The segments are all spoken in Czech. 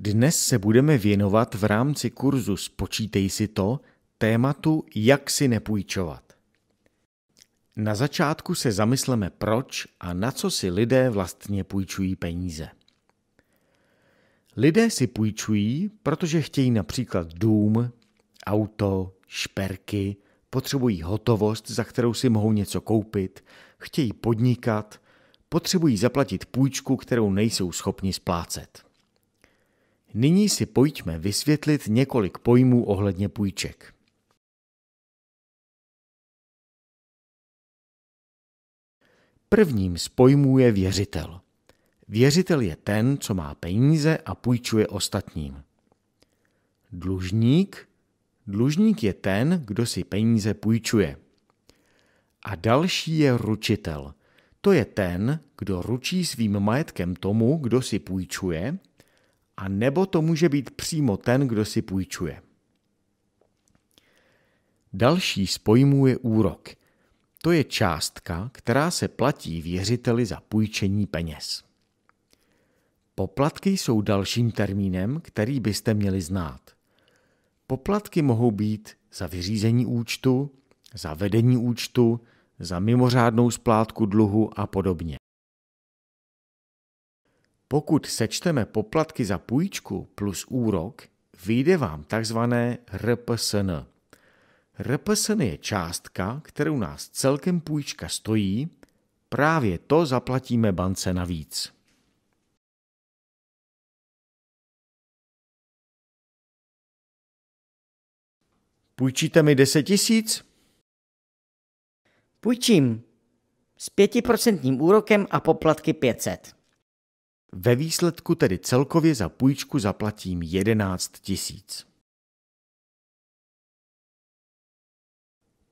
Dnes se budeme věnovat v rámci kurzu Spočítej si to tématu Jak si nepůjčovat. Na začátku se zamysleme proč a na co si lidé vlastně půjčují peníze. Lidé si půjčují, protože chtějí například dům, auto, šperky, potřebují hotovost, za kterou si mohou něco koupit, chtějí podnikat, potřebují zaplatit půjčku, kterou nejsou schopni splácet. Nyní si pojďme vysvětlit několik pojmů ohledně půjček. Prvním z pojmů je věřitel. Věřitel je ten, co má peníze a půjčuje ostatním. Dlužník. Dlužník je ten, kdo si peníze půjčuje. A další je ručitel. To je ten, kdo ručí svým majetkem tomu, kdo si půjčuje a nebo to může být přímo ten, kdo si půjčuje. Další z pojmů je úrok. To je částka, která se platí věřiteli za půjčení peněz. Poplatky jsou dalším termínem, který byste měli znát. Poplatky mohou být za vyřízení účtu, za vedení účtu, za mimořádnou splátku dluhu a podobně. Pokud sečteme poplatky za půjčku plus úrok, vyjde vám tzv. RPSN. RPSN je částka, kterou nás celkem půjčka stojí, právě to zaplatíme bance navíc. Půjčíte mi 10 tisíc? Půjčím. S pětiprocentním úrokem a poplatky 500. Ve výsledku tedy celkově za půjčku zaplatím 11 tisíc.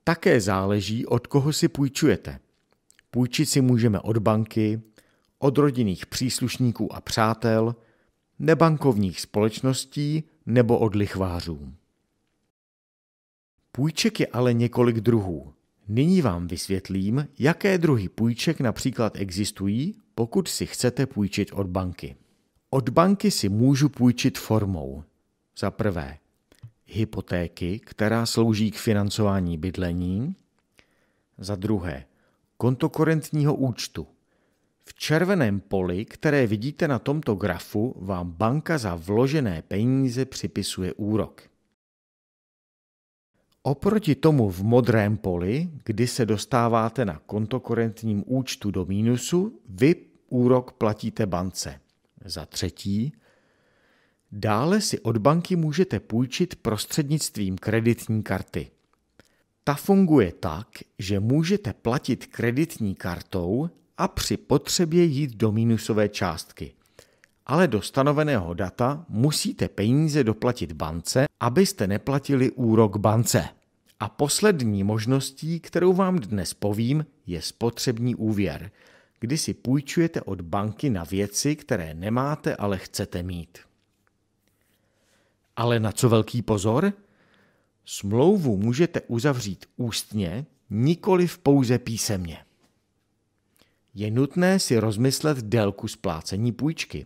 Také záleží, od koho si půjčujete. Půjčit si můžeme od banky, od rodinných příslušníků a přátel, nebankovních společností nebo od lichvářů. Půjček je ale několik druhů. Nyní vám vysvětlím, jaké druhy půjček například existují, pokud si chcete půjčit od banky. Od banky si můžu půjčit formou. Za prvé, hypotéky, která slouží k financování bydlení. Za druhé, konto korentního účtu. V červeném poli, které vidíte na tomto grafu, vám banka za vložené peníze připisuje úrok. Oproti tomu v modrém poli, kdy se dostáváte na kontokorentním účtu do mínusu, vy úrok platíte bance. Za třetí, dále si od banky můžete půjčit prostřednictvím kreditní karty. Ta funguje tak, že můžete platit kreditní kartou a při potřebě jít do mínusové částky. Ale do stanoveného data musíte peníze doplatit bance, abyste neplatili úrok bance. A poslední možností, kterou vám dnes povím, je spotřební úvěr, kdy si půjčujete od banky na věci, které nemáte, ale chcete mít. Ale na co velký pozor? Smlouvu můžete uzavřít ústně, nikoli v pouze písemně. Je nutné si rozmyslet délku splácení půjčky.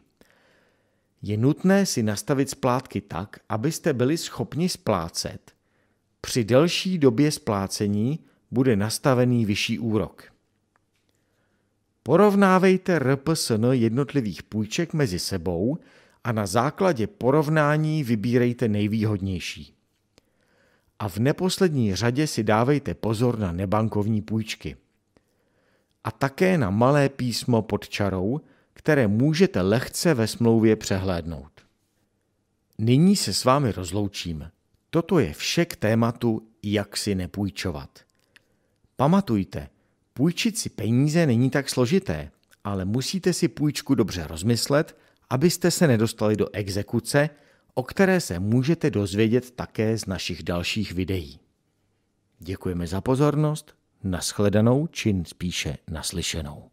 Je nutné si nastavit splátky tak, abyste byli schopni splácet – při delší době splácení bude nastavený vyšší úrok. Porovnávejte RPSN jednotlivých půjček mezi sebou a na základě porovnání vybírejte nejvýhodnější. A v neposlední řadě si dávejte pozor na nebankovní půjčky. A také na malé písmo pod čarou, které můžete lehce ve smlouvě přehlédnout. Nyní se s vámi rozloučím. Toto je vše k tématu, jak si nepůjčovat. Pamatujte, půjčit si peníze není tak složité, ale musíte si půjčku dobře rozmyslet, abyste se nedostali do exekuce, o které se můžete dozvědět také z našich dalších videí. Děkujeme za pozornost, nashledanou čin spíše naslyšenou.